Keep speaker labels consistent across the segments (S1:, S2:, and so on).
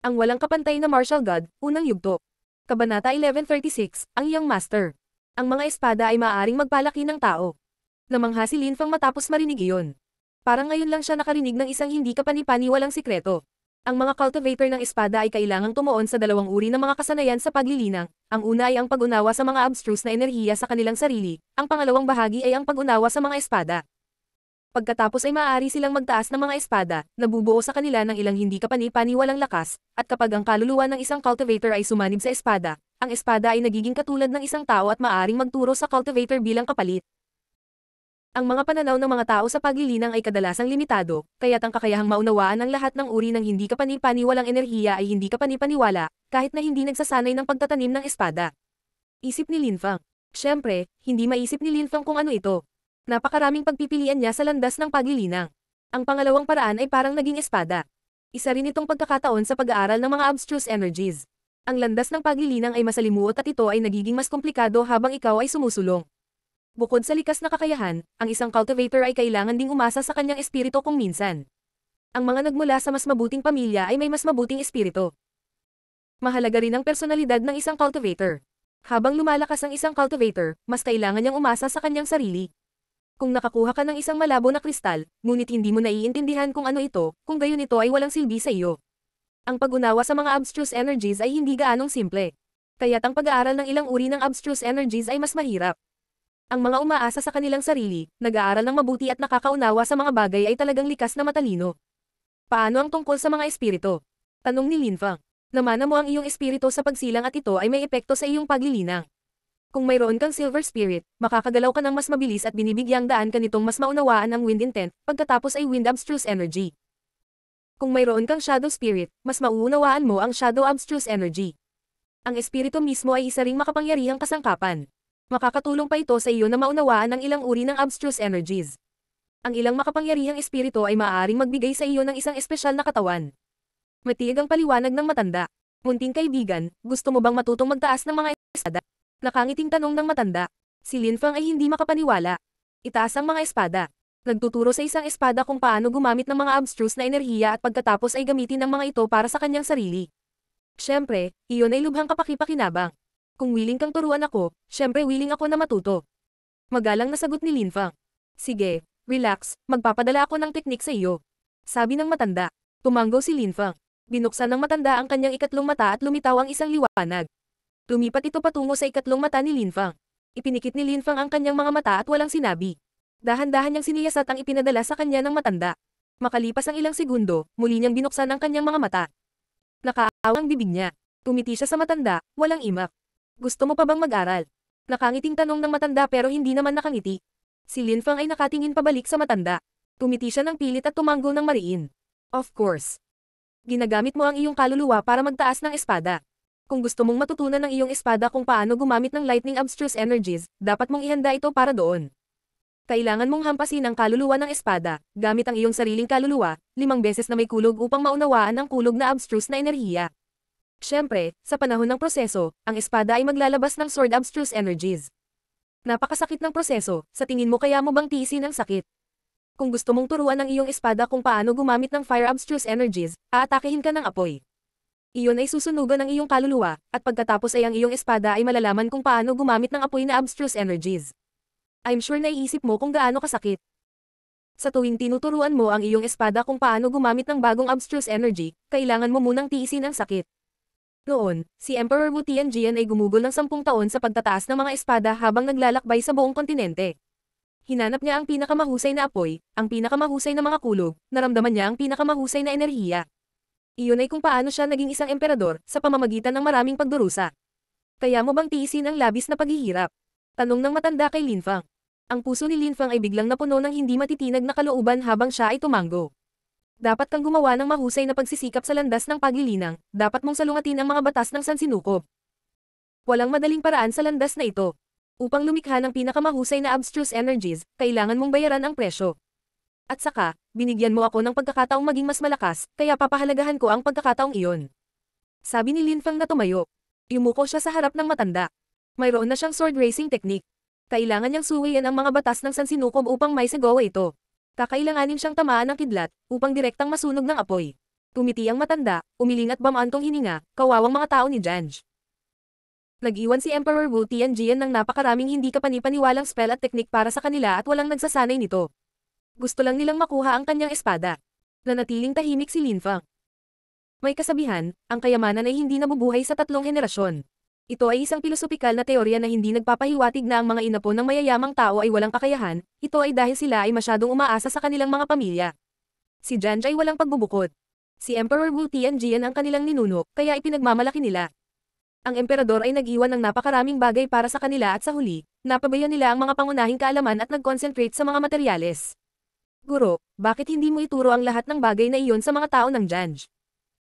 S1: Ang walang kapantay na martial god, unang yugto. Kabanata 1136, ang iyong master. Ang mga espada ay maaaring magpalaki ng tao. Namangha si Lin Fang matapos marinig iyon. Parang ngayon lang siya nakarinig ng isang hindi kapanipani kapanipaniwalang sikreto. Ang mga cultivator ng espada ay kailangang tumuon sa dalawang uri ng mga kasanayan sa paglilinang. Ang una ay ang pag-unawa sa mga abstruse na enerhiya sa kanilang sarili, ang pangalawang bahagi ay ang pag-unawa sa mga espada. Pagkatapos ay maaari silang magtaas ng mga espada, nabubuo sa kanila ng ilang hindi kapani-paniwalang lakas, at kapag ang kaluluwa ng isang cultivator ay sumanib sa espada, ang espada ay nagiging katulad ng isang tao at maaaring magturo sa cultivator bilang kapalit. Ang mga pananaw ng mga tao sa paglilinang ay kadalasang limitado, kaya't ang kakayahang maunawaan ng lahat ng uri ng hindi kapani-paniwalang enerhiya ay hindi kapani-paniwala, kahit na hindi nagsasanay ng pagtatanim ng espada. Isip ni Linfang. Siyempre, hindi maisip ni Linfang kung ano ito, Napakaraming pagpipilian niya sa landas ng paglilinang. Ang pangalawang paraan ay parang naging espada. Isa rin itong pagkakataon sa pag-aaral ng mga abstruse energies. Ang landas ng paglilinang ay masalimuot at ito ay nagiging mas komplikado habang ikaw ay sumusulong. Bukod sa likas na kakayahan, ang isang cultivator ay kailangan ding umasa sa kanyang espirito kung minsan. Ang mga nagmula sa mas mabuting pamilya ay may mas mabuting espirito. Mahalaga rin ang personalidad ng isang cultivator. Habang lumalakas ang isang cultivator, mas kailangan niyang umasa sa kanyang sarili. Kung nakakuha ka ng isang malabo na kristal, ngunit hindi mo naiintindihan kung ano ito, kung gayon ito ay walang silbi sa iyo. Ang pag-unawa sa mga abstruse energies ay hindi gaanong simple. Kaya't ang pag-aaral ng ilang uri ng abstruse energies ay mas mahirap. Ang mga umaasa sa kanilang sarili, nag-aaral ng mabuti at nakakaunawa sa mga bagay ay talagang likas na matalino. Paano ang tungkol sa mga espirito? Tanong ni Linfang. Namana mo ang iyong espirito sa pagsilang at ito ay may epekto sa iyong paglilinang. Kung mayroon kang Silver Spirit, makakagalaw ka ng mas mabilis at binibigyang daan ka nitong mas maunawaan ang Wind Intent, pagkatapos ay Wind Abstruse Energy. Kung mayroon kang Shadow Spirit, mas mauunawaan mo ang Shadow Abstruse Energy. Ang espiritu mismo ay isa ring makapangyarihang kasangkapan. Makakatulong pa ito sa iyo na maunawaan ang ilang uri ng abstruse energies. Ang ilang makapangyarihang espiritu ay maaaring magbigay sa iyo ng isang espesyal na katawan. Matiig ang paliwanag ng matanda. Munting kaibigan, gusto mo bang matutong magtaas ng mga esada? Nakangiting tanong ng matanda. Si Lin Fang ay hindi makapaniwala. Itaas ang mga espada. Nagtuturo sa isang espada kung paano gumamit ng mga abstruse na enerhiya at pagkatapos ay gamitin ang mga ito para sa kanyang sarili. Siyempre, iyon ay lubhang kapakipakinabang. Kung willing kang turuan ako, siyempre willing ako na matuto. Magalang na sagot ni Lin Fang. Sige, relax, magpapadala ako ng teknik sa iyo. Sabi ng matanda. Tumanggo si Lin Fang. Binuksan ng matanda ang kanyang ikatlong mata at lumitaw ang isang liwanag. Lumipat ito patungo sa ikatlong mata ni Lin Fang. Ipinikit ni Lin Fang ang kanyang mga mata at walang sinabi. Dahan-dahan niyang siniyasat ang ipinadala sa kanya ng matanda. Makalipas ang ilang segundo, muli niyang binuksan ang kanyang mga mata. Nakaawang ang bibig niya. Tumiti siya sa matanda, walang imak. Gusto mo pa bang mag-aral? Nakangiting tanong ng matanda pero hindi naman nakangiti. Si Lin Fang ay nakatingin pabalik sa matanda. Tumiti siya ng pilit at tumanggol ng mariin. Of course. Ginagamit mo ang iyong kaluluwa para magtaas ng espada. Kung gusto mong matutunan ng iyong espada kung paano gumamit ng lightning abstruse energies, dapat mong ihanda ito para doon. Kailangan mong hampasin ang kaluluwa ng espada, gamit ang iyong sariling kaluluwa, limang beses na may kulog upang maunawaan ang kulog na abstruse na enerhiya. Siyempre, sa panahon ng proseso, ang espada ay maglalabas ng sword abstruse energies. Napakasakit ng proseso, sa tingin mo kaya mo bang tiisin ang sakit? Kung gusto mong turuan ng iyong espada kung paano gumamit ng fire abstruse energies, aatakehin ka ng apoy. Iyon ay susunugan ng iyong kaluluwa, at pagkatapos ay ang iyong espada ay malalaman kung paano gumamit ng apoy na abstruse energies. I'm sure naiisip mo kung gaano kasakit. Sa tuwing tinuturuan mo ang iyong espada kung paano gumamit ng bagong abstruse energy, kailangan mo munang tiisin ang sakit. Noon, si Emperor Wu Tianjian ay gumugol ng sampung taon sa pagtataas ng mga espada habang naglalakbay sa buong kontinente. Hinanap niya ang pinakamahusay na apoy, ang pinakamahusay na mga kulog, naramdaman niya ang pinakamahusay na enerhiya, iyon ay kung paano siya naging isang emperador sa pamamagitan ng maraming pagdurusa. Kaya mo bang tiisin ang labis na paghihirap? Tanong ng matanda kay Lin Fang. Ang puso ni Lin Fang ay biglang napuno ng hindi matitinag na kalooban habang siya ay tumango. Dapat kang gumawa ng mahusay na pagsisikap sa landas ng paglilinang, dapat mong salungatin ang mga batas ng sansinukob. Walang madaling paraan sa landas na ito. Upang lumikha ng pinakamahusay na abstruse energies, kailangan mong bayaran ang presyo. At saka, binigyan mo ako ng pagkakataong maging mas malakas, kaya papahalagahan ko ang pagkakataong iyon. Sabi ni Lin Fang na tumayo. Yumuko siya sa harap ng matanda. Mayroon na siyang sword racing technique. Kailangan niyang suwayan ang mga batas ng sansinukob upang may sagawa ito. Kakailanganin siyang tamaan ng kidlat upang direktang masunog ng apoy. Tumiti ang matanda, umiling at bamantong hininga, kawawang mga tao ni Janj. Nag-iwan si Emperor Wu Tianjian ng napakaraming hindi kapanipaniwalang spell at technique para sa kanila at walang nagsasanay nito. Gusto lang nilang makuha ang kanyang espada. Nanatiling tahimik si Lin Fang. May kasabihan, ang kayamanan ay hindi nabubuhay sa tatlong henerasyon. Ito ay isang pilosopikal na teorya na hindi nagpapahiwatig na ang mga inapo ng mayayamang tao ay walang kakayahan, ito ay dahil sila ay masyadong umaasa sa kanilang mga pamilya. Si Janj ay walang pagbubukod. Si Emperor Wu Tianjian ang kanilang ninuno, kaya ipinagmamalaki nila. Ang emperador ay nag-iwan ng napakaraming bagay para sa kanila at sa huli, napabayan nila ang mga pangunahing kaalaman at nag-concentrate sa mga materyales. Guro, bakit hindi mo ituro ang lahat ng bagay na iyon sa mga tao ng Janj?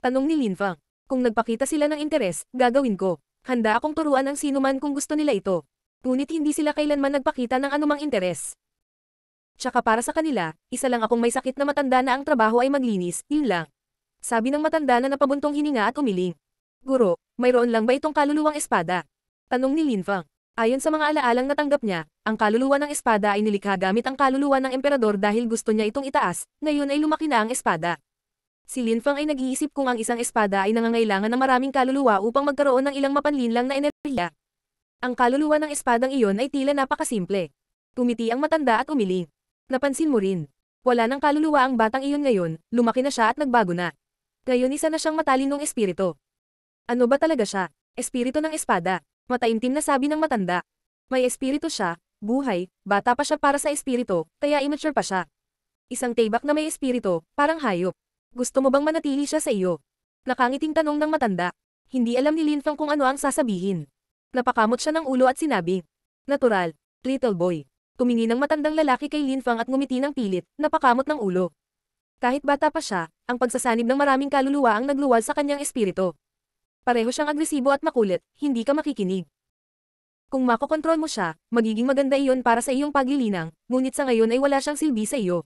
S1: Tanong ni Lin Fang. Kung nagpakita sila ng interes, gagawin ko. Handa akong turuan ang sinuman kung gusto nila ito. Ngunit hindi sila kailanman nagpakita ng anumang interes. Tsaka para sa kanila, isa lang akong may sakit na matanda na ang trabaho ay maglinis, yun lang. Sabi ng matanda na napabuntong hininga at umiling. Guro, mayroon lang ba itong kaluluwang espada? Tanong ni Lin Fang. Ayon sa mga alaalang natanggap niya, ang kaluluwa ng espada ay nilikha gamit ang kaluluwa ng emperador dahil gusto niya itong itaas, ngayon ay lumaki na ang espada. Si Lin Fang ay nag-iisip kung ang isang espada ay nangangailangan ng maraming kaluluwa upang magkaroon ng ilang mapanlinlang na enerhiya. Ang kaluluwa ng espadang iyon ay tila napakasimple. Tumiti ang matanda at umiling. Napansin mo rin. Wala ng kaluluwa ang batang iyon ngayon, lumaki na siya at nagbago na. Ngayon isa na siyang matalinong espirito. Ano ba talaga siya? Espirito ng espada. Mataimtim na sabi ng matanda. May espiritu siya, buhay, bata pa siya para sa espiritu, kaya immature pa siya. Isang taybak na may espiritu, parang hayop. Gusto mo bang manatili siya sa iyo? Nakangiting tanong ng matanda. Hindi alam ni Linfang kung ano ang sasabihin. Napakamot siya ng ulo at sinabi. Natural, little boy. Tumingin ng matandang lalaki kay Linfang at ngumiti ng pilit, napakamot ng ulo. Kahit bata pa siya, ang pagsasanib ng maraming kaluluwa ang nagluwal sa kanyang espiritu. Pareho siyang agresibo at makulit, hindi ka makikinig. Kung makokontrol mo siya, magiging maganda iyon para sa iyong paglilinang, ngunit sa ngayon ay wala siyang silbi sa iyo.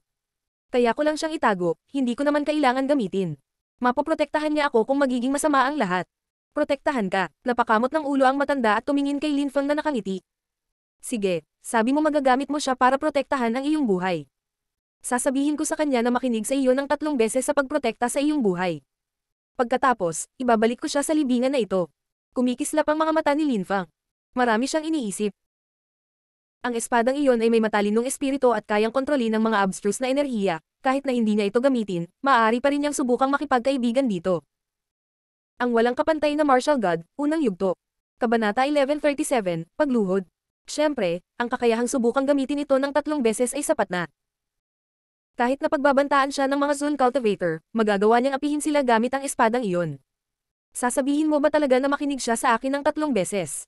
S1: Kaya ko lang siyang itago, hindi ko naman kailangan gamitin. Mapoprotektahan niya ako kung magiging masama ang lahat. Protektahan ka, napakamot ng ulo ang matanda at tumingin kay Lin Feng na nakangiti. Sige, sabi mo magagamit mo siya para protektahan ang iyong buhay. Sasabihin ko sa kanya na makinig sa iyo ng tatlong beses sa pagprotekta sa iyong buhay. Pagkatapos, ibabalik ko siya sa libingan na ito. Kumikislap ang mga mata ni Linfang. Marami siyang iniisip. Ang espadang iyon ay may matalinong espirito at kayang kontrolin ang mga abstruse na enerhiya, kahit na hindi niya ito gamitin, maaari pa rin niyang subukang makipagkaibigan dito. Ang walang kapantay na martial god, unang yugto. Kabanata 1137, Pagluhod. Siyempre, ang kakayahang subukang gamitin ito ng tatlong beses ay sapat na. Kahit na pagbabantaan siya ng mga zone Cultivator, magagawa niyang apihin sila gamit ang espadang iyon. Sasabihin mo ba talaga na makinig siya sa akin ng tatlong beses?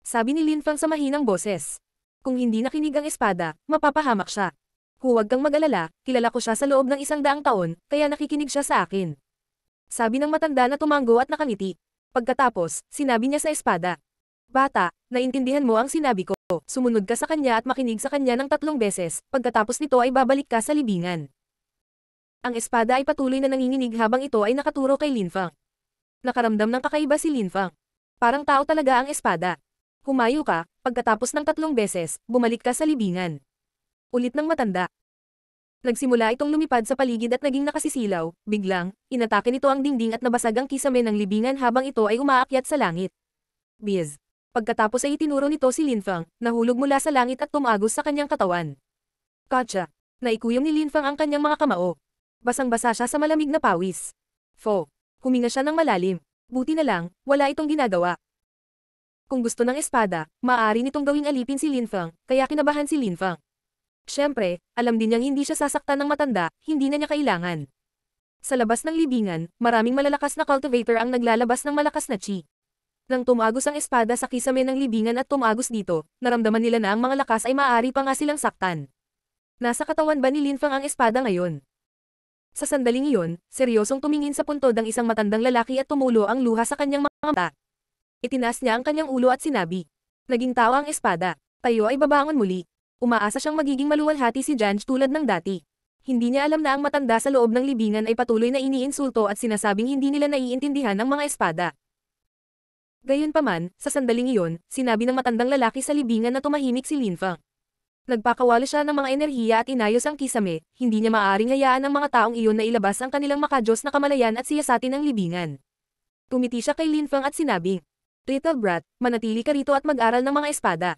S1: Sabi ni Lin Linfang sa mahinang boses. Kung hindi nakinig ang espada, mapapahamak siya. Huwag kang mag-alala, kilala ko siya sa loob ng isang daang taon, kaya nakikinig siya sa akin. Sabi ng matanda na tumanggo at nakangiti. Pagkatapos, sinabi niya sa espada. Bata, naintindihan mo ang sinabi ko. Sumunod ka sa kanya at makinig sa kanya ng tatlong beses, pagkatapos nito ay babalik ka sa libingan. Ang espada ay patuloy na nanginginig habang ito ay nakaturo kay Linfang. Nakaramdam ng kakaiba si Linfang. Parang tao talaga ang espada. Humayo ka, pagkatapos ng tatlong beses, bumalik ka sa libingan. Ulit ng matanda. Nagsimula itong lumipad sa paligid at naging nakasisilaw, biglang, inatake nito ang dingding at nabasag ang kisame ng libingan habang ito ay umaakyat sa langit. Biz. Pagkatapos ay itinuro nito si Linfang, nahulog mula sa langit at tumagos sa kanyang katawan. Katya! Naikuyom ni Linfang ang kanyang mga kamao. Basang-basa siya sa malamig na pawis. Fo! Huminga siya ng malalim. Buti na lang, wala itong ginagawa. Kung gusto ng espada, maaari nitong gawing alipin si Linfang, kaya kinabahan si Linfang. Siyempre, alam din niyang hindi siya sasaktan ng matanda, hindi na niya kailangan. Sa labas ng libingan, maraming malalakas na cultivator ang naglalabas ng malakas na chi. Nang tumagos ang espada sa kisame ng libingan at tumagos dito, naramdaman nila na ang mga lakas ay maaari pa nga silang saktan. Nasa katawan ba ni Linfang ang espada ngayon? Sa sandaling iyon, seryosong tumingin sa puntod ang isang matandang lalaki at tumulo ang luha sa kanyang mga mata. Itinas niya ang kanyang ulo at sinabi, Naging tao ang espada, tayo ay babangon muli. Umaasa siyang magiging maluwalhati si Janj tulad ng dati. Hindi niya alam na ang matanda sa loob ng libingan ay patuloy na iniinsulto at sinasabing hindi nila naiintindihan ang mga espada. Gayunpaman, sa sandaling iyon, sinabi ng matandang lalaki sa libingan na tumahimik si Linfa. Nagpakawala siya ng mga enerhiya at inayos ang kisame, hindi niya maaaring hayaan ang mga taong iyon na ilabas ang kanilang makadyos na kamalayan at siyasatin ang libingan. Tumiti siya kay Linfang at sinabi, Little brat, manatili ka rito at mag-aral ng mga espada.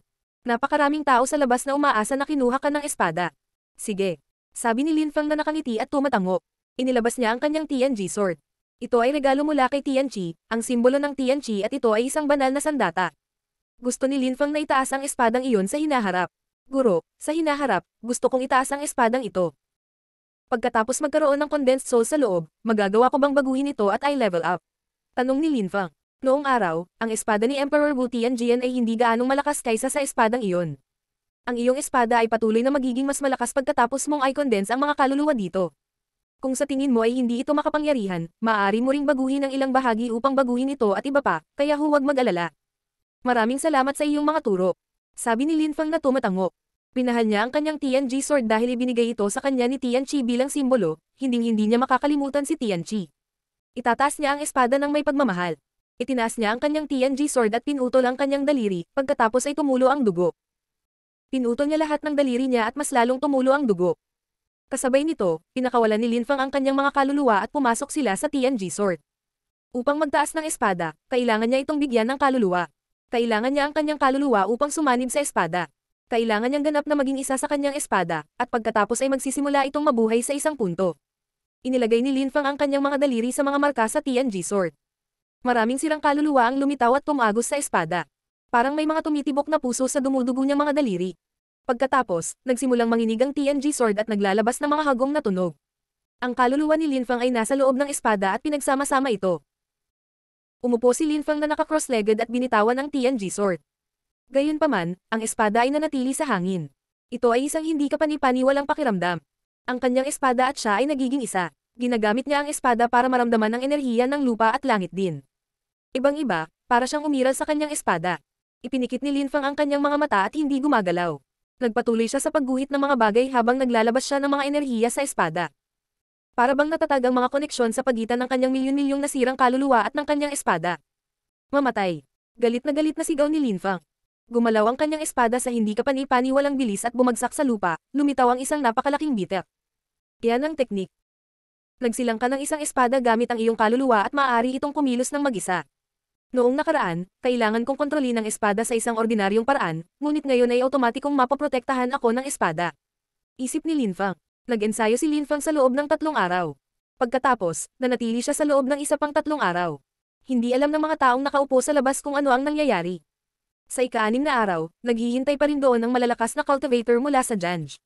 S1: Napakaraming tao sa labas na umaasa na kinuha ka ng espada. Sige. Sabi ni Linfang na nakangiti at tumatango. Inilabas niya ang kanyang TNG sword. Ito ay regalo mula kay Tianqi, ang simbolo ng Tianqi at ito ay isang banal na sandata. Gusto ni Lin Linfang na itaas ang espadang iyon sa hinaharap. Guro, sa hinaharap, gusto kong itaas ang espadang ito. Pagkatapos magkaroon ng condensed soul sa loob, magagawa ko bang baguhin ito at I level up? Tanong ni Lin Linfang. Noong araw, ang espada ni Emperor Wu Tianjian ay hindi gaanong malakas kaysa sa espadang iyon. Ang iyong espada ay patuloy na magiging mas malakas pagkatapos mong i-condense ang mga kaluluwa dito. Kung sa tingin mo ay hindi ito makapangyarihan, maaari mo ring baguhin ang ilang bahagi upang baguhin ito at iba pa, kaya huwag mag-alala. Maraming salamat sa iyong mga turo. Sabi ni Lin Fang na tumatango. Pinahal niya ang kanyang Tianji sword dahil ibinigay ito sa kanya ni Tianchi bilang simbolo, hinding-hindi niya makakalimutan si Tianchi. Itataas niya ang espada ng may pagmamahal. Itinaas niya ang kanyang Tianji sword at pinutol ang kanyang daliri, pagkatapos ay tumulo ang dugo. Pinutol niya lahat ng daliri niya at mas lalong tumulo ang dugo. Kasabay nito, pinakawalan ni Linfang ang kanyang mga kaluluwa at pumasok sila sa Tianji Sword. Upang magtaas ng espada, kailangan niya itong bigyan ng kaluluwa. Kailangan niya ang kanyang kaluluwa upang sumanib sa espada. Kailangan niyang ganap na maging isa sa kanyang espada, at pagkatapos ay magsisimula itong mabuhay sa isang punto. Inilagay ni Linfang ang kanyang mga daliri sa mga marka sa Tianji Sword. Maraming silang kaluluwa ang lumitaw at tumagos sa espada. Parang may mga tumitibok na puso sa dumudugo niyang mga daliri. Pagkatapos, nagsimulang manginig ang TNG sword at naglalabas ng mga hagong na tunog. Ang kaluluwa ni Linfang ay nasa loob ng espada at pinagsama-sama ito. Umupo si Linfang na naka-cross-legged at binitawan ang TNG sword. Gayunpaman, ang espada ay nanatili sa hangin. Ito ay isang hindi kapanipaniwalang pakiramdam. Ang kanyang espada at siya ay nagiging isa. Ginagamit niya ang espada para maramdaman ang enerhiya ng lupa at langit din. Ibang-iba, para siyang umiral sa kanyang espada. Ipinikit ni Linfang ang kanyang mga mata at hindi gumagalaw. Nagpatuloy siya sa pagguhit ng mga bagay habang naglalabas siya ng mga enerhiya sa espada. Para bang natatag ang mga koneksyon sa pagitan ng kanyang milyon-milyong nasirang kaluluwa at ng kanyang espada. Mamatay. Galit na galit na sigaw ni Linfang. Gumalaw ang kanyang espada sa hindi kapanipani walang bilis at bumagsak sa lupa, lumitaw ang isang napakalaking bitek. Yan ang teknik. Nagsilang ka ng isang espada gamit ang iyong kaluluwa at maaari itong kumilos ng mag-isa. Noong nakaraan, kailangan kong kontrolin ang espada sa isang ordinaryong paraan, ngunit ngayon ay automatikong mapoprotektahan ako ng espada. Isip ni Lin Fang. Nag-ensayo si Lin Fang sa loob ng tatlong araw. Pagkatapos, nanatili siya sa loob ng isa pang tatlong araw. Hindi alam ng mga taong nakaupo sa labas kung ano ang nangyayari. Sa ikaanim na araw, naghihintay pa rin doon ang malalakas na cultivator mula sa Janj.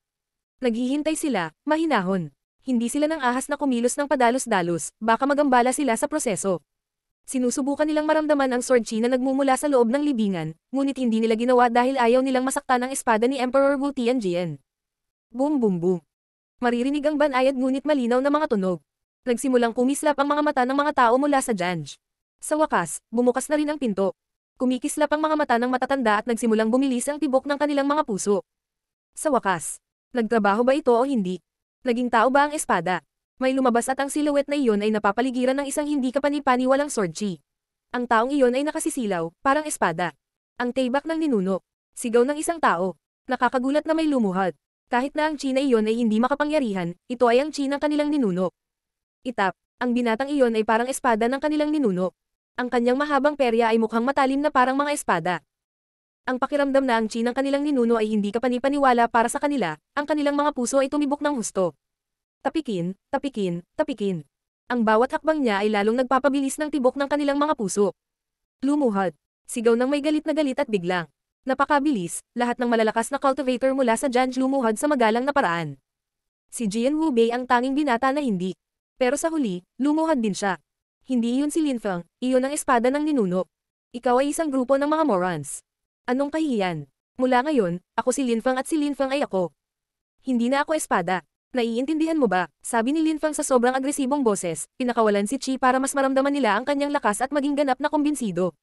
S1: Naghihintay sila, mahinahon. Hindi sila ng ahas na kumilos ng padalos-dalos, baka magambala sila sa proseso. Sinusubukan nilang maramdaman ang sword chi na nagmumula sa loob ng libingan, ngunit hindi nila ginawa dahil ayaw nilang masaktan ang espada ni Emperor Wu Tianjian. Boom boom boom. Maririnig ang banayad ngunit malinaw na mga tunog. Nagsimulang kumislap ang mga mata ng mga tao mula sa Janj. Sa wakas, bumukas na rin ang pinto. Kumikislap ang mga mata ng matatanda at nagsimulang bumilis ang tibok ng kanilang mga puso. Sa wakas, nagtrabaho ba ito o hindi? Naging tao ba ang espada? May lumabas at ang silhouette na iyon ay napapaligiran ng isang hindi kapanipaniwalang swordchi. Ang taong iyon ay nakasisilaw, parang espada. Ang taybak ng ninuno. Sigaw ng isang tao. Nakakagulat na may lumuhad. Kahit na ang China iyon ay hindi makapangyarihan, ito ay ang China kanilang ninuno. Itap, ang binatang iyon ay parang espada ng kanilang ninuno. Ang kanyang mahabang perya ay mukhang matalim na parang mga espada. Ang pakiramdam na ang Chinang kanilang ninuno ay hindi kapanipaniwala para sa kanila, ang kanilang mga puso ay tumibok ng husto tapikin, tapikin, tapikin. Ang bawat hakbang niya ay lalong nagpapabilis ng tibok ng kanilang mga puso. Lumuhod. Sigaw ng may galit na galit at biglang. Napakabilis, lahat ng malalakas na cultivator mula sa judge lumuhod sa magalang na paraan. Si Jian Wubei ang tanging binata na hindi. Pero sa huli, lumuhod din siya. Hindi iyon si Lin Feng, iyon ang espada ng ninuno. Ikaw ay isang grupo ng mga morons. Anong kahihiyan? Mula ngayon, ako si Lin Feng at si Lin Feng ay ako. Hindi na ako espada. Naiintindihan mo ba? Sabi ni Lin Fang sa sobrang agresibong boses, pinakawalan si Chi para mas maramdaman nila ang kanyang lakas at maging ganap na kumbinsido.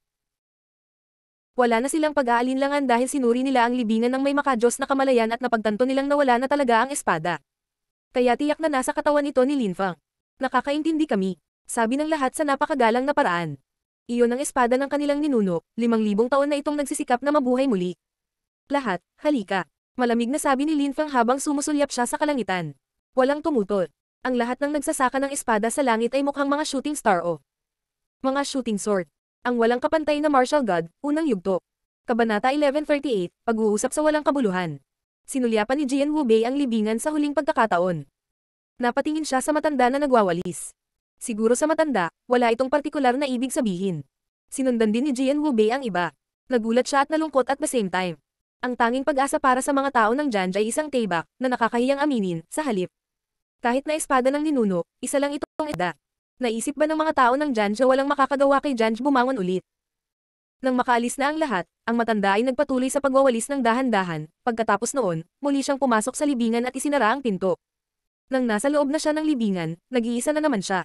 S1: Wala na silang pag-aalinlangan dahil sinuri nila ang libingan ng may makajos na kamalayan at napagtanto nilang nawala na talaga ang espada. Kaya tiyak na nasa katawan ito ni Lin Fang. Nakakaintindi kami. Sabi ng lahat sa napakagalang na paraan. Iyon ang espada ng kanilang ninuno, limang libong taon na itong nagsisikap na mabuhay muli. Lahat, halika. Malamig na sabi ni Lin Feng habang sumusulyap siya sa kalangitan. Walang tumutot. Ang lahat ng nagsasaka ng espada sa langit ay mukhang mga shooting star o mga shooting sword. Ang walang kapantay na martial god, unang yugto. Kabanata 1138, Pag-uusap sa walang kabuluhan. Sinulyapan ni Jian Wubei ang libingan sa huling pagkakataon. Napatingin siya sa matanda na nagwawalis. Siguro sa matanda, wala itong partikular na ibig sabihin. Sinundan din ni Jian Wubei ang iba. Nagulat siya at nalungkot at the same time. Ang tanging pag-asa para sa mga tao ng Janj ay isang tayback na nakakahiyang aminin, sa halip. Kahit na espada ng ninuno, isa lang itong edda. Naisip ba ng mga tao ng Janj walang makakagawa kay Janj bumangon ulit? Nang makaalis na ang lahat, ang matanda ay nagpatuloy sa pagwawalis ng dahan-dahan, pagkatapos noon, muli siyang pumasok sa libingan at isinara ang pinto. Nang nasa loob na siya ng libingan, nag-iisa na naman siya.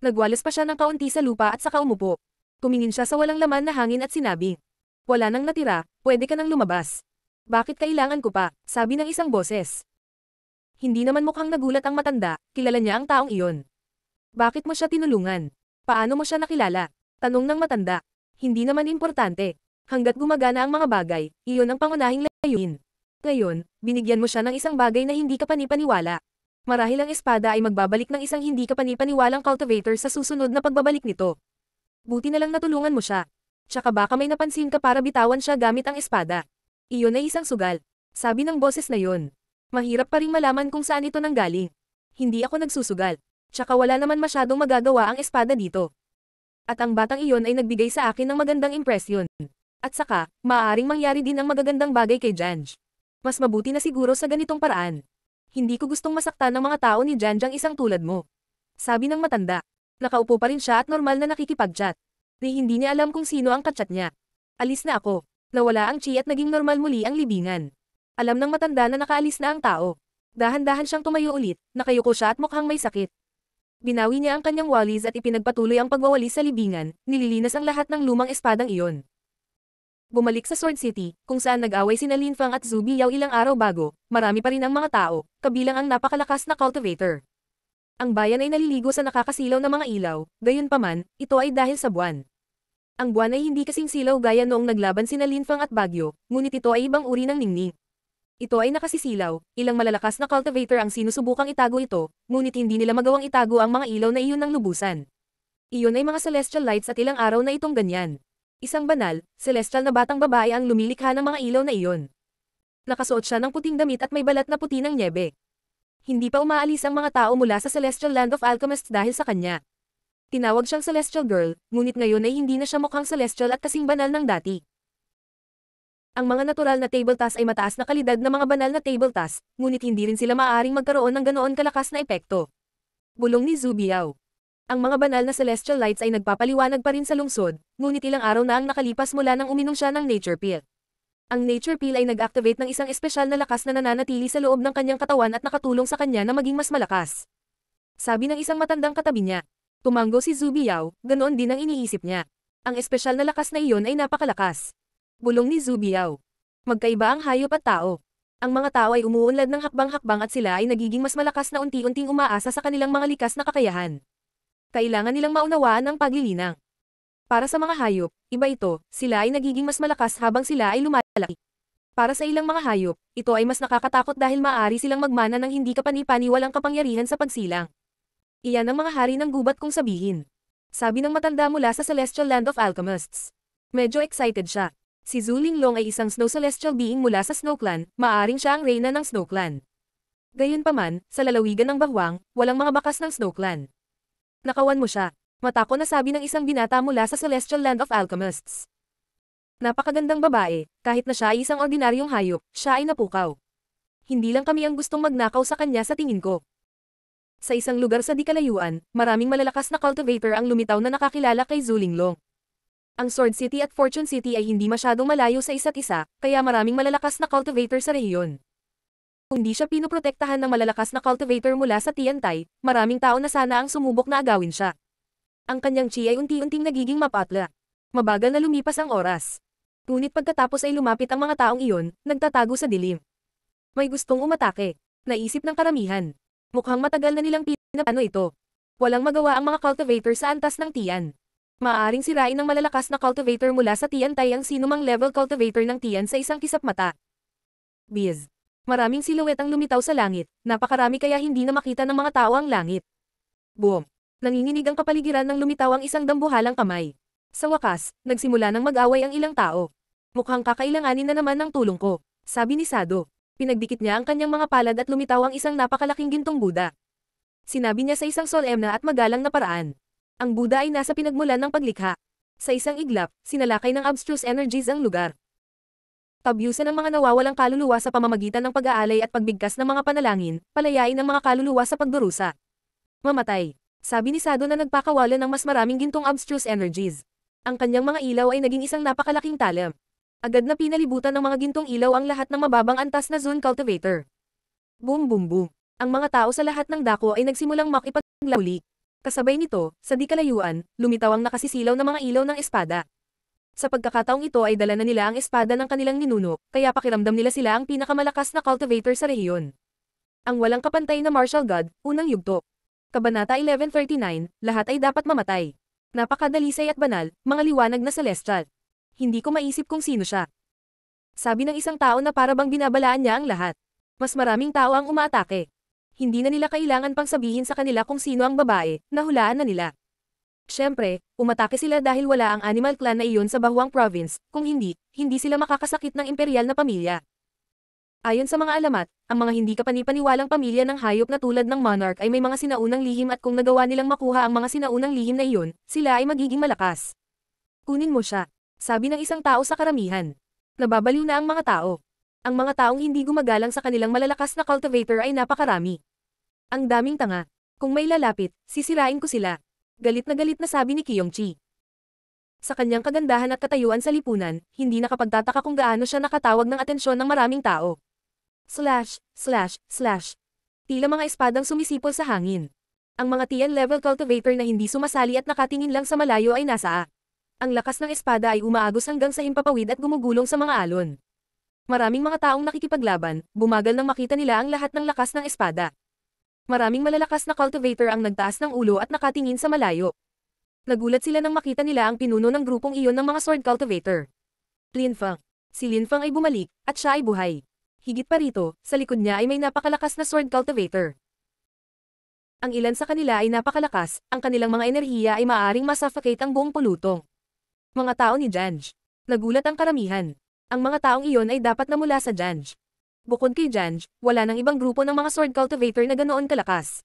S1: Nagwalis pa siya ng kaunti sa lupa at saka umupo. Tumingin siya sa walang laman na hangin at sinabi, wala nang natira, pwede ka nang lumabas. Bakit kailangan ko pa? Sabi ng isang boses. Hindi naman mukhang nagulat ang matanda, kilala niya ang taong iyon. Bakit mo siya tinulungan? Paano mo siya nakilala? Tanong ng matanda. Hindi naman importante. Hanggat gumagana ang mga bagay, iyon ang pangunahing layuin. Ngayon, binigyan mo siya ng isang bagay na hindi ka panipaniwala. Marahil ang espada ay magbabalik ng isang hindi ka panipaniwalang cultivator sa susunod na pagbabalik nito. Buti na lang natulungan mo siya. Tsaka baka may napansin ka para bitawan siya gamit ang espada. Iyon ay isang sugal. Sabi ng boses na yon. Mahirap pa rin malaman kung saan ito nanggaling. Hindi ako nagsusugal. Tsaka wala naman masyadong magagawa ang espada dito. At ang batang iyon ay nagbigay sa akin ng magandang impresyon. At saka, maaaring mangyari din ang magagandang bagay kay Janj. Mas mabuti na siguro sa ganitong paraan. Hindi ko gustong masaktan ng mga tao ni Janj ang isang tulad mo. Sabi ng matanda. Nakaupo pa rin siya at normal na nakikipag-chat. Di hindi niya alam kung sino ang kachat niya. Alis na ako. Nawala ang chi at naging normal muli ang libingan. Alam ng matanda na nakaalis na ang tao. Dahan-dahan siyang tumayo ulit, nakayuko siya at mukhang may sakit. Binawi niya ang kanyang walis at ipinagpatuloy ang pagwawalis sa libingan, nililinas ang lahat ng lumang espadang iyon. Bumalik sa Sword City, kung saan nag-away sina Lin Fang at Zubi Yao ilang araw bago, marami pa rin ang mga tao, kabilang ang napakalakas na cultivator. Ang bayan ay naliligo sa nakakasilaw na mga ilaw, gayunpaman, ito ay dahil sa buwan. Ang buwan ay hindi kasing silaw gaya noong naglaban sina Linfang at Bagyo, ngunit ito ay ibang uri ng ningning. Ito ay nakasisilaw, ilang malalakas na cultivator ang sinusubukang itago ito, ngunit hindi nila magawang itago ang mga ilaw na iyon ng lubusan. Iyon ay mga celestial lights at ilang araw na itong ganyan. Isang banal, celestial na batang babae ang lumilikha ng mga ilaw na iyon. Nakasuot siya ng puting damit at may balat na puti ng nyebe hindi pa umaalis ang mga tao mula sa Celestial Land of Alchemists dahil sa kanya. Tinawag siyang Celestial Girl, ngunit ngayon ay hindi na siya mukhang celestial at kasing banal ng dati. Ang mga natural na table task ay mataas na kalidad ng mga banal na table task, ngunit hindi rin sila maaaring magkaroon ng ganoon kalakas na epekto. Bulong ni Zubiao. Ang mga banal na celestial lights ay nagpapaliwanag pa rin sa lungsod, ngunit ilang araw na ang nakalipas mula nang uminom siya ng nature pill. Ang nature Peel ay nag-activate ng isang espesyal na lakas na nananatili sa loob ng kanyang katawan at nakatulong sa kanya na maging mas malakas. Sabi ng isang matandang katabi niya. Tumanggo si Zubiao, ganoon din ang iniisip niya. Ang espesyal na lakas na iyon ay napakalakas. Bulong ni Zubiao. Magkaiba ang hayop at tao. Ang mga tao ay umuunlad ng hakbang-hakbang at sila ay nagiging mas malakas na unti-unting umaasa sa kanilang mga likas na kakayahan. Kailangan nilang maunawaan ang paglilinang. Para sa mga hayop, iba ito, sila ay nagiging mas malakas habang sila ay lumalabas lalaki. Para sa ilang mga hayop, ito ay mas nakakatakot dahil maaari silang magmana ng hindi kapani-paniwalang kapangyarihan sa pagsilang. Iyan ang mga hari ng gubat kung sabihin. Sabi ng matanda mula sa Celestial Land of Alchemists. Medyo excited siya. Si Zuling Long ay isang Snow Celestial being mula sa Snow Clan, maaring siya ang reyna ng Snow Clan. Gayunpaman, sa lalawigan ng Bahwang, walang mga bakas ng Snow Nakawan mo siya. Matako na sabi ng isang binata mula sa Celestial Land of Alchemists. Napakagandang babae, kahit na siya ay isang ordinaryong hayop, siya ay napukaw. Hindi lang kami ang gustong magnakaw sa kanya sa tingin ko. Sa isang lugar sa dikalayuan, maraming malalakas na cultivator ang lumitaw na nakakilala kay Zulinglong. Ang Sword City at Fortune City ay hindi masyadong malayo sa isa't isa, kaya maraming malalakas na cultivator sa rehiyon. Kung di siya pinoprotektahan ng malalakas na cultivator mula sa Tiantay, maraming tao na sana ang sumubok na agawin siya. Ang kanyang chi ay unti-unting nagiging mapatla. Mabagal na lumipas ang oras. Ngunit pagkatapos ay lumapit ang mga taong iyon, nagtatago sa dilim. May gustong umatake. Naisip ng karamihan. Mukhang matagal na nilang pinapano ito. Walang magawa ang mga cultivator sa antas ng Tian. Maaring sirain ng malalakas na cultivator mula sa Tian tay ang sinumang level cultivator ng Tian sa isang kisap mata. Biz. Maraming siluwet ang lumitaw sa langit, napakarami kaya hindi na makita ng mga tao ang langit. Boom! Nanginginig ang kapaligiran ng lumitaw ang isang dambuhalang kamay. Sa wakas, nagsimula ng mag-away ang ilang tao. Mukhang kakailanganin na naman ng tulong ko, sabi ni Sado. Pinagdikit niya ang kanyang mga palad at lumitaw ang isang napakalaking gintong Buda. Sinabi niya sa isang solemna at magalang na paraan. Ang Buda ay nasa pinagmulan ng paglikha. Sa isang iglap, sinalakay ng abstruse energies ang lugar. Pabyusan ang mga nawawalang kaluluwa sa pamamagitan ng pag-aalay at pagbigkas ng mga panalangin, palayain ang mga kaluluwa sa pagdurusa. Mamatay. Sabi ni Sado na nagpakawalan ng mas maraming gintong abstruse energies ang kanyang mga ilaw ay naging isang napakalaking talim. Agad na pinalibutan ng mga gintong ilaw ang lahat ng mababang antas na zone cultivator. Boom boom boom. Ang mga tao sa lahat ng dako ay nagsimulang makipaglawli. Kasabay nito, sa di kalayuan, lumitaw ang nakasisilaw na mga ilaw ng espada. Sa pagkakataong ito ay dala na nila ang espada ng kanilang ninuno, kaya pakiramdam nila sila ang pinakamalakas na cultivator sa rehiyon. Ang walang kapantay na martial god, unang yugto. Kabanata 1139, lahat ay dapat mamatay. Napakadalisay at banal, mga liwanag na celestial. Hindi ko maisip kung sino siya. Sabi ng isang tao na parabang binabalaan niya ang lahat. Mas maraming tao ang umaatake. Hindi na nila kailangan pang sabihin sa kanila kung sino ang babae, nahulaan na nila. Siyempre, umatake sila dahil wala ang animal clan na iyon sa bahuang province, kung hindi, hindi sila makakasakit ng imperial na pamilya. Ayon sa mga alamat, ang mga hindi kapanipaniwalang pamilya ng hayop na tulad ng monarch ay may mga sinaunang lihim at kung nagawa nilang makuha ang mga sinaunang lihim na iyon, sila ay magiging malakas. Kunin mo siya, sabi ng isang tao sa karamihan. Nababaliw na ang mga tao. Ang mga taong hindi gumagalang sa kanilang malalakas na cultivator ay napakarami. Ang daming tanga. Kung may lalapit, sisirain ko sila. Galit na galit na sabi ni Kiyongchi. Sa kanyang kagandahan at katayuan sa lipunan, hindi nakapagtataka kung gaano siya nakatawag ng atensyon ng maraming tao. Slash, slash, slash. Tila mga espadang sumisipol sa hangin. Ang mga TN-level cultivator na hindi sumasali at nakatingin lang sa malayo ay nasa A. Ang lakas ng espada ay umaagos hanggang sa himpapawid at gumugulong sa mga alon. Maraming mga taong nakikipaglaban, bumagal nang makita nila ang lahat ng lakas ng espada. Maraming malalakas na cultivator ang nagtaas ng ulo at nakatingin sa malayo. Nagulat sila nang makita nila ang pinuno ng grupong iyon ng mga sword cultivator. Linfang. Si Linfang ay bumalik, at siya ay buhay. Higit pa rito, sa likod niya ay may napakalakas na sword cultivator. Ang ilan sa kanila ay napakalakas, ang kanilang mga enerhiya ay maaring masuffocate ang buong pulutong. Mga tao ni Janj. Nagulat ang karamihan. Ang mga taong iyon ay dapat na mula sa Janj. Bukod kay Janj, wala nang ibang grupo ng mga sword cultivator na ganoon kalakas.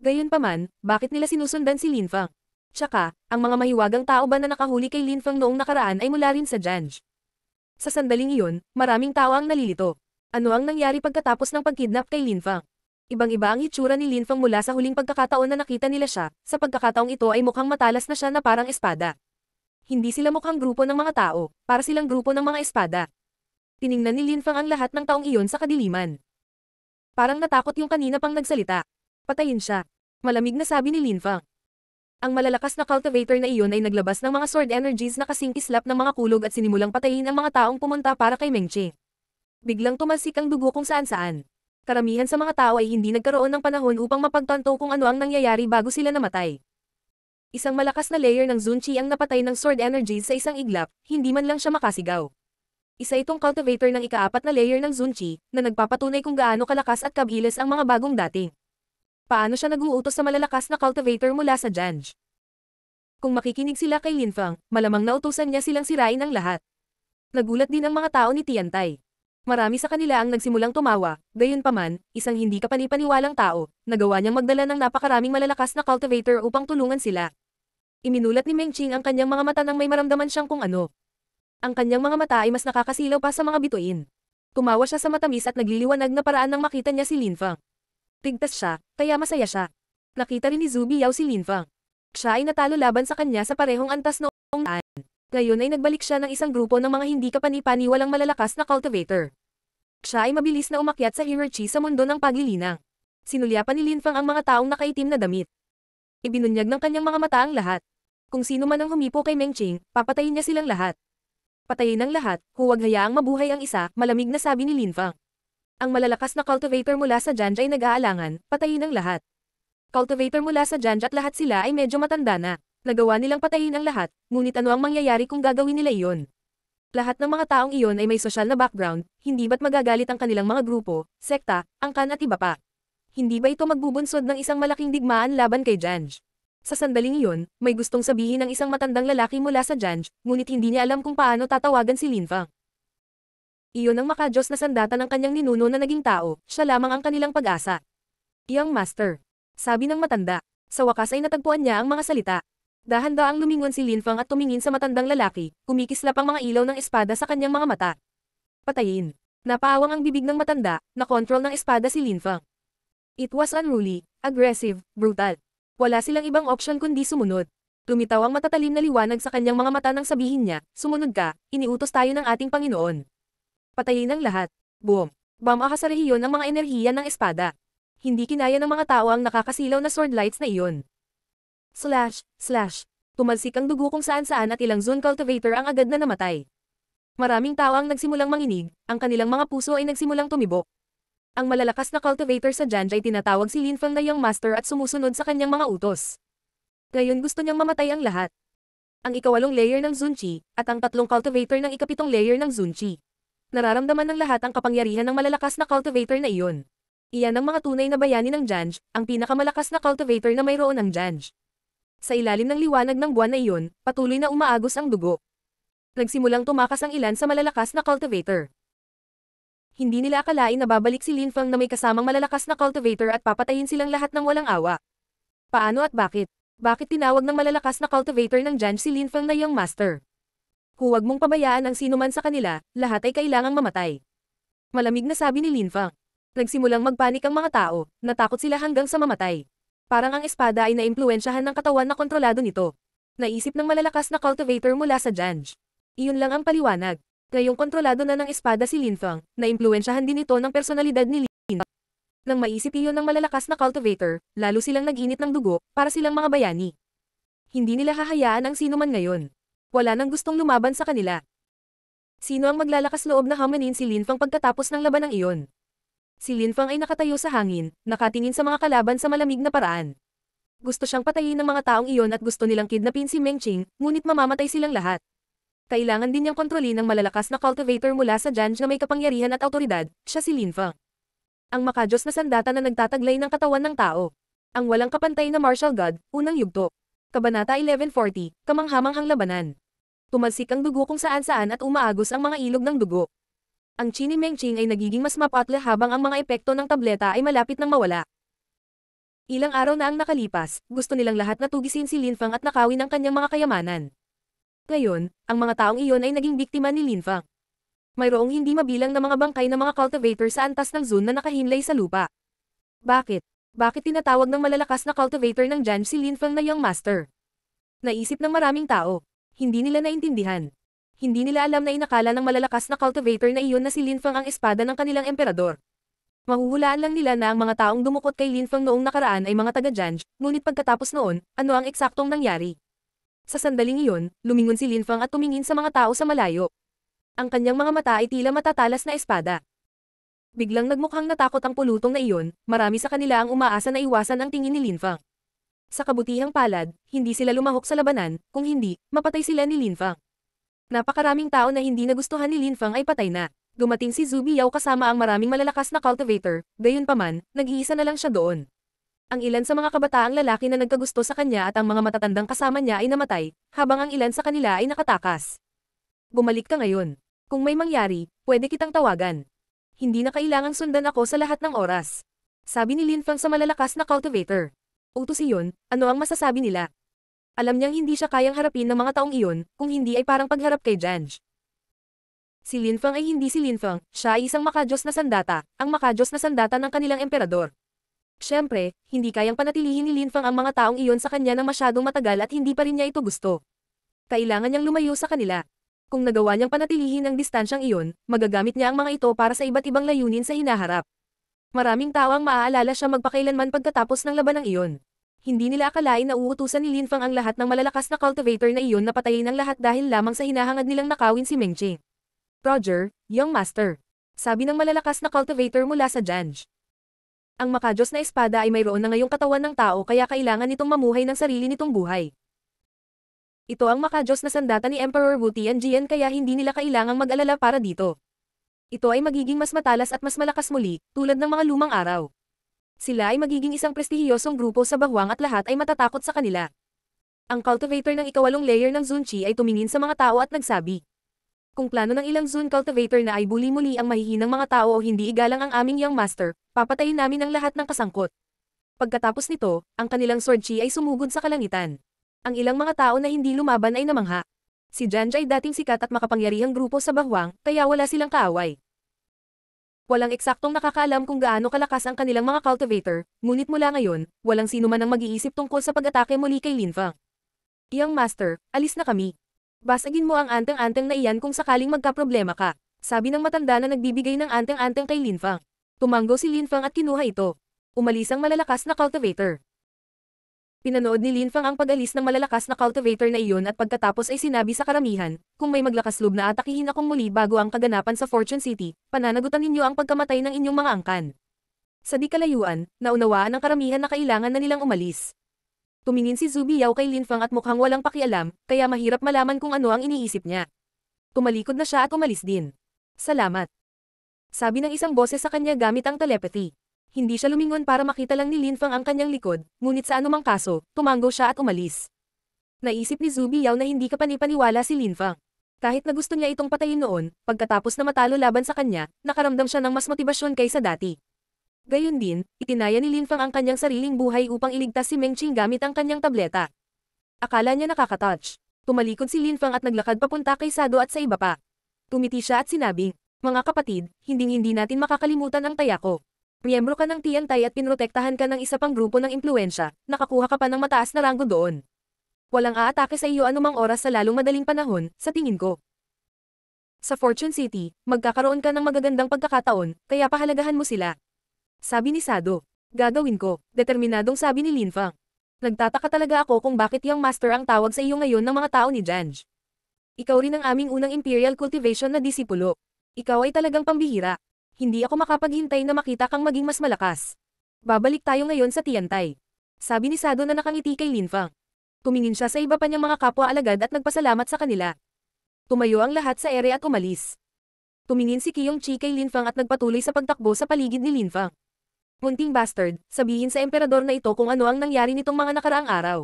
S1: Gayunpaman, bakit nila sinusundan si Linfang? Tsaka, ang mga mahiwagang tao ba na nakahuli kay Linfang noong nakaraan ay mula rin sa Janj. Sa sandaling iyon, maraming tao ang nalilito. Ano ang nangyari pagkatapos ng pagkidnap kay Lin Fang? Ibang-iba ang itsura ni Lin Fang mula sa huling pagkakataon na nakita nila siya, sa pagkakataong ito ay mukhang matalas na siya na parang espada. Hindi sila mukhang grupo ng mga tao, para silang grupo ng mga espada. Tiningnan ni Lin Fang ang lahat ng taong iyon sa kadiliman. Parang natakot yung kanina pang nagsalita. Patayin siya. Malamig na sabi ni Lin Fang. Ang malalakas na cultivator na iyon ay naglabas ng mga sword energies na kasing islap ng mga kulog at sinimulang patayin ang mga taong pumunta para kay Meng Mengqing. Biglang tumalsik ang dugo kung saan-saan. Karamihan sa mga tao ay hindi nagkaroon ng panahon upang mapagtanto kung ano ang nangyayari bago sila namatay. Isang malakas na layer ng Zunchi ang napatay ng sword energy sa isang iglap, hindi man lang siya makasigaw. Isa itong cultivator ng ikaapat na layer ng Zunchi, na nagpapatunay kung gaano kalakas at kabiles ang mga bagong dating. Paano siya naguutos sa malalakas na cultivator mula sa Janj? Kung makikinig sila kay Linfang, malamang nautusan niya silang sirain ang lahat. Nagulat din ang mga tao ni Tiantay. Marami sa kanila ang nagsimulang tumawa, gayunpaman, isang hindi kapanipaniwalang tao, nagawa niyang magdala ng napakaraming malalakas na cultivator upang tulungan sila. Iminulat ni Meng Qing ang kanyang mga mata nang may maramdaman siyang kung ano. Ang kanyang mga mata ay mas nakakasilaw pa sa mga bituin. Tumawa siya sa matamis at nagliliwanag na paraan nang makita niya si Lin Fang. Tigtas siya, kaya masaya siya. Nakita rin ni Zubi Yao si Lin Fang. Siya ay natalo laban sa kanya sa parehong antas noong ngayon ay nagbalik siya ng isang grupo ng mga hindi kapanipaniwalang malalakas na cultivator. Siya ay mabilis na umakyat sa hierarchy sa mundo ng paglilinang. Sinulyapan ni Linfang ang mga taong nakaitim na damit. Ibinunyag ng kanyang mga mata ang lahat. Kung sino man ang humipo kay Meng Ching, papatayin niya silang lahat. Patayin ang lahat, huwag hayaang mabuhay ang isa, malamig na sabi ni Linfang. Ang malalakas na cultivator mula sa Janj ay nag-aalangan, patayin ang lahat. Cultivator mula sa Janj at lahat sila ay medyo matanda na. Nagawa nilang patayin ang lahat, ngunit ano ang mangyayari kung gagawin nila iyon? Lahat ng mga taong iyon ay may social na background, hindi ba't magagalit ang kanilang mga grupo, sekta, angkan at iba pa? Hindi ba ito magbubunsod ng isang malaking digmaan laban kay Janj? Sa sandaling iyon, may gustong sabihin ng isang matandang lalaki mula sa Janj, ngunit hindi niya alam kung paano tatawagan si Linfang. Iyon ang makadyos na sandata ng kanyang ninuno na naging tao, siya lamang ang kanilang pag-asa. Young master. Sabi ng matanda. Sa wakas ay natagpuan niya ang mga salita ang lumingon si Lin Fang at tumingin sa matandang lalaki, kumikislap ang mga ilaw ng espada sa kanyang mga mata. Patayin. Napaawang ang bibig ng matanda, na control ng espada si Lin Fang. It was unruly, aggressive, brutal. Wala silang ibang option kundi sumunod. Tumitaw ang matatalim na liwanag sa kanyang mga mata nang sabihin niya, sumunod ka, iniutos tayo ng ating Panginoon. Patayin ang lahat. Boom. Bamaka sa rehiyon ang mga enerhiya ng espada. Hindi kinaya ng mga tao ang nakakasilaw na sword lights na iyon. Slash, slash. Tumalsik ang dugo kung saan-saan at ilang zone cultivator ang agad na namatay. Maraming tao ang nagsimulang manginig, ang kanilang mga puso ay nagsimulang tumibok. Ang malalakas na cultivator sa Janj ay tinatawag si Lin Linfang na Young Master at sumusunod sa kanyang mga utos. Ngayon gusto niyang mamatay ang lahat. Ang ikawalong layer ng Zunchi, at ang tatlong cultivator ng ikapitong layer ng Zunchi. Nararamdaman ng lahat ang kapangyarihan ng malalakas na cultivator na iyon. Iyan ang mga tunay na bayani ng Janj, ang pinakamalakas na cultivator na mayroon ng Janj sa ilalim ng liwanag ng buwan na iyon, patuloy na umaagos ang dugo. Nagsimulang tumakas ang ilan sa malalakas na cultivator. Hindi nila akalain na babalik si Lin Linfang na may kasamang malalakas na cultivator at papatayin silang lahat ng walang awa. Paano at bakit? Bakit tinawag ng malalakas na cultivator ng Janj si Lin Linfang na Young Master? Huwag mong pabayaan ang sino man sa kanila, lahat ay kailangang mamatay. Malamig na sabi ni Lin Linfang. Nagsimulang magpanik ang mga tao, natakot sila hanggang sa mamatay. Parang ang espada ay naimpluensyahan ng katawan na kontrolado nito. Naisip ng malalakas na cultivator mula sa Janj. Iyon lang ang paliwanag. Ngayong kontrolado na ng espada si Linfang, naimpluensyahan din ito ng personalidad ni Lin. Nang maisip iyon ng malalakas na cultivator, lalo silang naginit ng dugo, para silang mga bayani. Hindi nila hahayaan ang sino man ngayon. Wala nang gustong lumaban sa kanila. Sino ang maglalakas loob na hamanin si Linfang pagkatapos ng laban labanang iyon? Si Lin Fang ay nakatayo sa hangin, nakatingin sa mga kalaban sa malamig na paraan. Gusto siyang patayin ng mga taong iyon at gusto nilang kidnapin si Meng Qing, ngunit mamamatay silang lahat. Kailangan din niyang kontrolin ng malalakas na cultivator mula sa Janj na may kapangyarihan at autoridad, siya si Lin Fang. Ang makadyos na sandata na nagtataglay ng katawan ng tao. Ang walang kapantay na martial god, unang yugto. Kabanata 1140, kamanghamanghang labanan. Tumalsik ang dugo kung saan-saan at umaagos ang mga ilog ng dugo. Ang chinimengching ay nagiging mas mapatla habang ang mga epekto ng tableta ay malapit nang mawala. Ilang araw na ang nakalipas, gusto nilang lahat na tugisin si Lin Fang at nakawin ang kanyang mga kayamanan. Ngayon, ang mga taong iyon ay naging biktima ni Lin Fang. Mayroong hindi mabilang na mga bangkay ng mga cultivator sa antas ng zone na nakahimlay sa lupa. Bakit? Bakit tinatawag ng malalakas na cultivator ng Jan si Lin Fang na Young Master? Naisip ng maraming tao. Hindi nila naintindihan hindi nila alam na inakala ng malalakas na cultivator na iyon na si Lin Fang ang espada ng kanilang emperador. Mahuhulaan lang nila na ang mga taong dumukot kay Lin Fang noong nakaraan ay mga taga-Janj, ngunit pagkatapos noon, ano ang eksaktong nangyari? Sa sandaling iyon, lumingon si Lin Fang at tumingin sa mga tao sa malayo. Ang kanyang mga mata ay tila matatalas na espada. Biglang nagmukhang natakot ang pulutong na iyon, marami sa kanila ang umaasa na iwasan ang tingin ni Lin Fang. Sa kabutihang palad, hindi sila lumahok sa labanan, kung hindi, mapatay sila ni Lin Fang. Napakaraming tao na hindi nagustuhan ni Lin Fang ay patay na. Dumating si Zubi Yao kasama ang maraming malalakas na cultivator, gayunpaman, nag-iisa na lang siya doon. Ang ilan sa mga kabataang lalaki na nagkagusto sa kanya at ang mga matatandang kasama niya ay namatay, habang ang ilan sa kanila ay nakatakas. Bumalik ka ngayon. Kung may mangyari, pwede kitang tawagan. Hindi na kailangang sundan ako sa lahat ng oras. Sabi ni Lin Fang sa malalakas na cultivator. Utos iyon, ano ang masasabi nila? Alam niyang hindi siya kayang harapin ng mga taong iyon, kung hindi ay parang pagharap kay Janj. Si Lin Linfang ay hindi si Lin Linfang, siya ay isang makadyos na sandata, ang makadyos na sandata ng kanilang emperador. Siyempre, hindi kayang panatilihin ni Lin Linfang ang mga taong iyon sa kanya ng masyadong matagal at hindi pa rin niya ito gusto. Kailangan niyang lumayo sa kanila. Kung nagawa niyang panatilihin ang distansyang iyon, magagamit niya ang mga ito para sa iba't ibang layunin sa hinaharap. Maraming tao ang maaalala siya magpakailanman pagkatapos ng laban ng iyon. Hindi nila akalain na uutusan ni Lin Fang ang lahat ng malalakas na cultivator na iyon na patayin ang lahat dahil lamang sa hinahangad nilang nakawin si Mengqing. Roger, Young Master. Sabi ng malalakas na cultivator mula sa Janj. Ang makajos na espada ay mayroon na ngayong katawan ng tao kaya kailangan nitong mamuhay ng sarili nitong buhay. Ito ang makajos na sandata ni Emperor Wu Tianjian kaya hindi nila kailangang mag-alala para dito. Ito ay magiging mas matalas at mas malakas muli, tulad ng mga lumang araw. Sila ay magiging isang prestihiyosong grupo sa bahwang at lahat ay matatakot sa kanila. Ang cultivator ng ikawalong layer ng Zunchi ay tumingin sa mga tao at nagsabi. Kung plano ng ilang Zun cultivator na ay buli muli ang mahihinang mga tao o hindi igalang ang aming young master, papatayin namin ang lahat ng kasangkot. Pagkatapos nito, ang kanilang sword chi ay sumugod sa kalangitan. Ang ilang mga tao na hindi lumaban ay namangha. Si Janj ay dating sikat at makapangyarihang grupo sa Bahwang, kaya wala silang kaaway. Walang eksaktong nakakaalam kung gaano kalakas ang kanilang mga cultivator, ngunit mula ngayon, walang sino man ang mag-iisip tungkol sa pag-atake muli kay Linfang. Young master, alis na kami. Basagin mo ang anteng-anteng na iyan kung sakaling magkaproblema ka, sabi ng matanda na nagbibigay ng anteng-anteng kay Linfang. Tumanggo si Linfang at kinuha ito. Umalis ang malalakas na cultivator. Pinanood ni Lin Fang ang pag-alis ng malalakas na cultivator na iyon at pagkatapos ay sinabi sa karamihan, kung may maglakas maglakaslob na atakihin akong muli bago ang kaganapan sa Fortune City, pananagutan ninyo ang pagkamatay ng inyong mga angkan. Sa di kalayuan, naunawaan ng karamihan na kailangan na nilang umalis. Tumingin si Zubi Yao kay Lin Fang at mukhang walang pakialam, kaya mahirap malaman kung ano ang iniisip niya. Tumalikod na siya at umalis din. Salamat. Sabi ng isang boses sa kanya gamit ang telepathy. Hindi siya lumingon para makita lang ni Lin Fang ang kanyang likod, ngunit sa anumang kaso, tumango siya at umalis. Naisip ni Zubi Yao na hindi kapanipaniwala si Lin Fang. Kahit na gusto niya itong patayin noon, pagkatapos na matalo laban sa kanya, nakaramdam siya ng mas motibasyon kaysa dati. Gayun din, itinaya ni Lin Fang ang kanyang sariling buhay upang iligtas si Meng Qing gamit ang kanyang tableta. Akala niya nakakatouch. Tumalikod si Lin Fang at naglakad papunta kay Sado at sa iba pa. Tumiti siya at sinabing, Mga kapatid, hinding-hindi natin makakalimutan ang taya ko. Miyembro ka ng Tiantay at pinrotektahan ka ng isa pang grupo ng impluensya, nakakuha ka pa ng mataas na ranggo doon. Walang aatake sa iyo anumang oras sa lalong madaling panahon, sa tingin ko. Sa Fortune City, magkakaroon ka ng magagandang pagkakataon, kaya pahalagahan mo sila. Sabi ni Sado, gagawin ko, determinadong sabi ni Lin Fang. Nagtataka talaga ako kung bakit yung master ang tawag sa iyo ngayon ng mga tao ni Janj. Ikaw rin ang aming unang Imperial Cultivation na disipulo. Ikaw ay talagang pambihira, hindi ako makapaghintay na makita kang maging mas malakas. Babalik tayo ngayon sa Tiantay. Sabi ni Sado na nakangiti kay Linfang. Tumingin siya sa iba pa niyang mga kapwa alagad at nagpasalamat sa kanila. Tumayo ang lahat sa ere at umalis. Tumingin si Kiyong Chi kay Linfang at nagpatuloy sa pagtakbo sa paligid ni Linfang. Munting bastard, sabihin sa emperador na ito kung ano ang nangyari nitong mga nakaraang araw.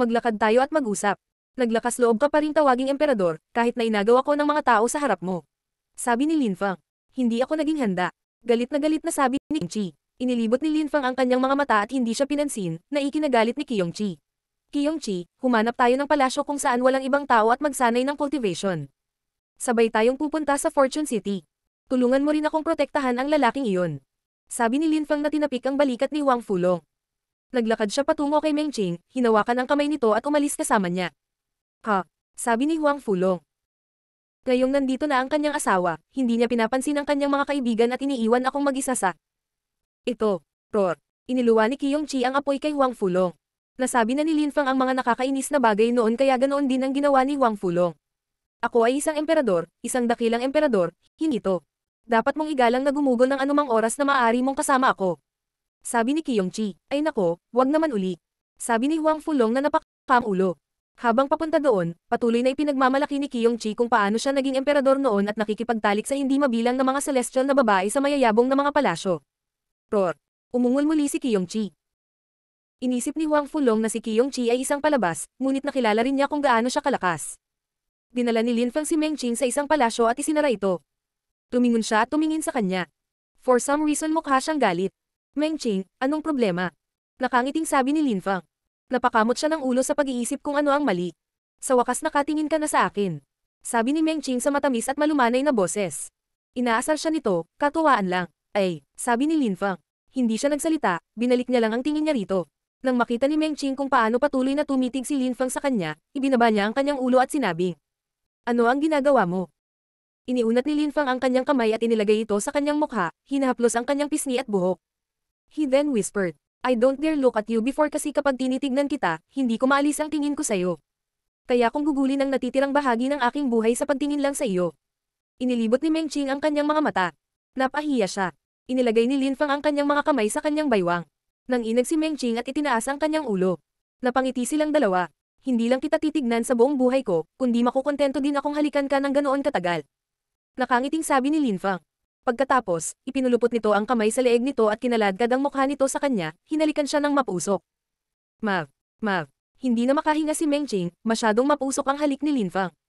S1: Maglakad tayo at mag-usap. Naglakas loob ka pa rin tawaging emperador, kahit na inagaw ako ng mga tao sa harap mo. Sabi ni Linfang. Hindi ako naging handa. Galit na galit na sabi ni Chi. Inilibot ni Lin Fang ang kanyang mga mata at hindi siya pinansin, na ikinagalit ni Kiyong Chi. Kiyong Chi, humanap tayo ng palasyo kung saan walang ibang tao at magsanay ng cultivation. Sabay tayong pupunta sa Fortune City. Tulungan mo rin akong protektahan ang lalaking iyon. Sabi ni Lin Fang na tinapik ang balikat ni Wang Fulong. Naglakad siya patungo kay Meng Ching, hinawakan ang kamay nito at umalis kasama niya. Ha! Sabi ni Wang Fulong. Ngayong nandito na ang kanyang asawa, hindi niya pinapansin ang kanyang mga kaibigan at iniiwan akong mag-isa sa ito. Roar. Iniluwa ni Kiyong Chi ang apoy kay Huang Fulong. Nasabi na ni Lin Fang ang mga nakakainis na bagay noon kaya ganoon din ang ginawa ni Huang Fulong. Ako ay isang emperador, isang dakilang emperador, hindi to. Dapat mong igalang na gumugol ng anumang oras na maaari mong kasama ako. Sabi ni Kiyong Chi, ay nako, wag naman uli. Sabi ni Huang Fulong na napakamulo. Habang papunta doon, patuloy na ipinagmamalaki ni Kiyong Chi kung paano siya naging emperador noon at nakikipagtalik sa hindi mabilang na mga celestial na babae sa mayayabong na mga palasyo. Roar! Umungol muli si Kiyong Chi. Inisip ni Huang Fulong na si Kiyong Chi ay isang palabas, ngunit nakilala rin niya kung gaano siya kalakas. Dinala ni Lin Feng si Meng Qing sa isang palasyo at isinara ito. Tumingon siya at tumingin sa kanya. For some reason mukha siyang galit. Meng Qing, anong problema? Nakangiting sabi ni Lin Feng. Napakamot siya ng ulo sa pag-iisip kung ano ang mali. Sa wakas nakatingin ka na sa akin. Sabi ni Meng Ching sa matamis at malumanay na boses. Inaasar siya nito, katuwaan lang. Ay, sabi ni Lin Fang. Hindi siya nagsalita, binalik niya lang ang tingin niya rito. Nang makita ni Meng Ching kung paano patuloy na tumitig si Lin Fang sa kanya, ibinaba niya ang kanyang ulo at sinabing, Ano ang ginagawa mo? Iniunat ni Lin Fang ang kanyang kamay at inilagay ito sa kanyang mukha, hinahaplos ang kanyang pisngi at buhok. He then whispered, I don't dare look at you before kasi kapag tinitignan kita, hindi ko maalis ang tingin ko sa'yo. Kaya kung gugulin ang natitirang bahagi ng aking buhay sa pagtingin lang sa iyo. Inilibot ni Meng Ching ang kanyang mga mata. Napahiya siya. Inilagay ni Lin Fang ang kanyang mga kamay sa kanyang baywang. Nang inag si Meng Ching at itinaas ang kanyang ulo. Napangiti silang dalawa. Hindi lang kita titignan sa buong buhay ko, kundi makukontento din akong halikan ka ng ganoon katagal. Nakangiting sabi ni Lin Fang. Pagkatapos, ipinulupot nito ang kamay sa leeg nito at kinaladkad ang mukha nito sa kanya, hinalikan siya ng mapusok. Mav, mav, hindi na makahinga si Meng Ching, masyadong mapusok ang halik ni Lin Fang.